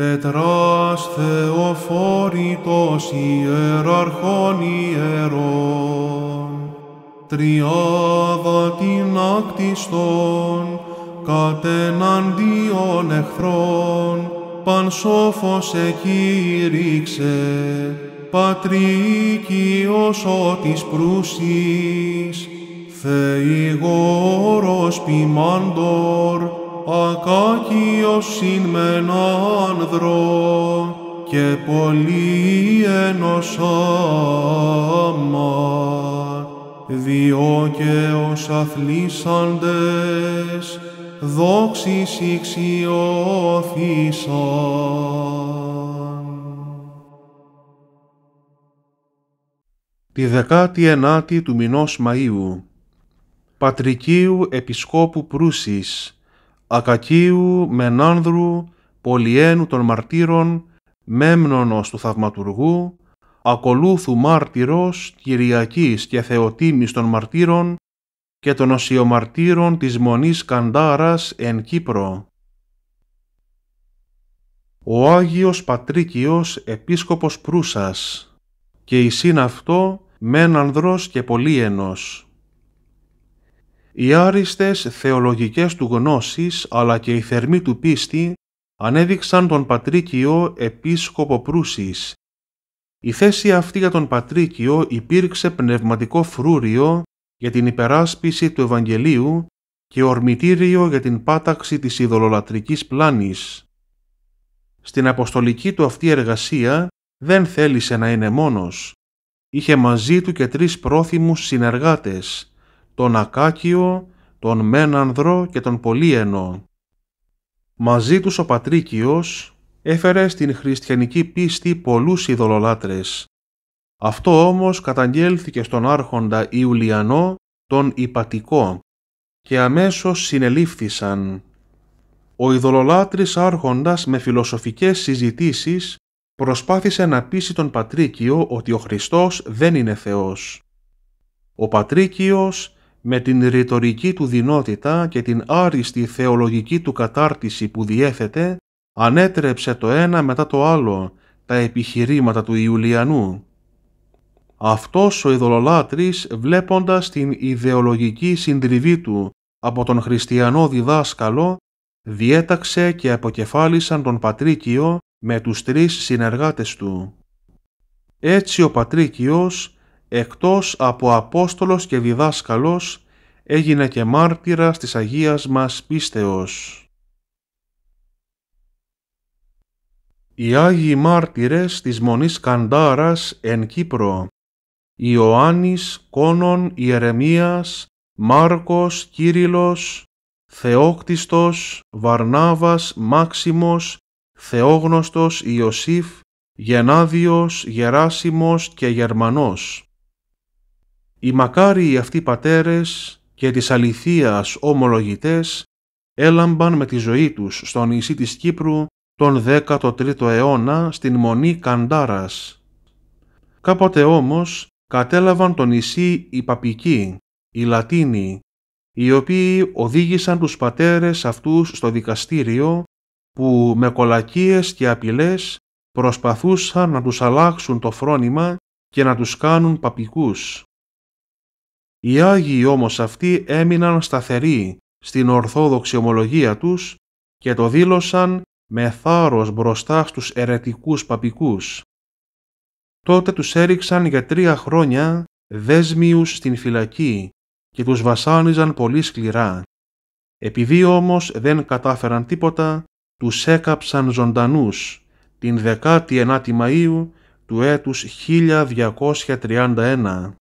τετράς Θεοφόρητος ιεραρχών ιερών, τριάδα την άκτιστον, κατεναντίον εχθρών, πανσόφος εκήρυξε, πατρίκιος ότις προύσης, Θεηγόρος ποιμάντορ, ακάκιος συν άνδρο και πολύ ενωσάμα. Διό και ως αθλήσαντες δόξης ηξιώθησαν. Τη δεκάτη ενάτη του μηνός Μαΐου Πατρικίου Επισκόπου Προύσης Ακακίου, Μενάνδρου, Πολιένου των Μαρτύρων, Μέμνονος του Θαυματουργού, Ακολούθου Μάρτυρος, Κυριακής και Θεοτήμης των Μαρτύρων και των Οσιομαρτύρων της Μονής Καντάρας εν Κύπρο. Ο Άγιος Πατρίκιος Επίσκοπος Προύσας και η Σύναυτό, Μενάνδρος και Πολίενος. Οι άριστες θεολογικές του γνώσεις αλλά και η θερμοί του πίστη ανέδειξαν τον Πατρίκιο επίσκοπο Προύσης. Η θέση αυτή για τον Πατρίκιο υπήρξε πνευματικό φρούριο για την υπεράσπιση του Ευαγγελίου και ορμητήριο για την πάταξη της ειδωλολατρικής πλάνης. Στην αποστολική του αυτή εργασία δεν θέλησε να είναι μόνος. Είχε μαζί του και τρεις πρόθυμους συνεργάτες, τον Ακάκιο, τον Μένανδρο και τον Πολύενο. Μαζί τους ο Πατρίκιος έφερε στην χριστιανική πίστη πολλούς ειδωλολάτρες. Αυτό όμως καταγγέλθηκε στον άρχοντα Ιουλιανό, τον Ιπατικό, και αμέσως συνελήφθησαν. Ο ειδωλολάτρης άρχοντας με φιλοσοφικές συζητήσεις προσπάθησε να πείσει τον Πατρίκιο ότι ο Χριστός δεν είναι Θεός. Ο Πατρίκιος με την ρητορική του δυνότητα και την άριστη θεολογική του κατάρτιση που διέθετε, ανέτρεψε το ένα μετά το άλλο τα επιχειρήματα του Ιουλιανού. Αυτός ο ειδωλολάτρης βλέποντας την ιδεολογική συντριβή του από τον χριστιανό διδάσκαλο, διέταξε και αποκεφάλισαν τον Πατρίκιο με τους τρεις συνεργάτες του. Έτσι ο Πατρίκιος εκτός από Απόστολος και διδάσκαλος, έγινε και μάρτυρας της Αγίας μας πίστεως. Οι Άγιοι Μάρτυρες της Μονής Καντάρας εν Κύπρο, Ιωάννης, Κόνον, Ιερεμίας, Μάρκος, Κύριλος, Θεόκτιστος, Βαρνάβας, Μάξιμος, Θεόγνωστος Ιωσήφ, Γενάδιος, Γεράσιμος και Γερμανός. Οι μακάριοι αυτοί πατέρες και της αληθείας ομολογητές έλαμπαν με τη ζωή τους στο νησί της Κύπρου τον 13ο αιώνα στην Μονή Καντάρας. Κάποτε όμως κατέλαβαν το νησί οι Παπικοί, οι Λατίνοι, οι οποίοι οδήγησαν τους πατέρες αυτούς στο δικαστήριο που με κολακίες και απειλές προσπαθούσαν να τους αλλάξουν το φρόνημα και να τους κάνουν παπικούς. Οι Άγιοι όμως αυτοί έμειναν σταθεροί στην ορθόδοξη ομολογία τους και το δήλωσαν με θάρρος μπροστά στους ερετικούς παπικούς. Τότε τους έριξαν για τρία χρόνια δέσμιους στην φυλακή και τους βασάνιζαν πολύ σκληρά. Επειδή όμως δεν κατάφεραν τίποτα, τους έκαψαν ζωντανούς την 19η Μαΐου του έτους 1231.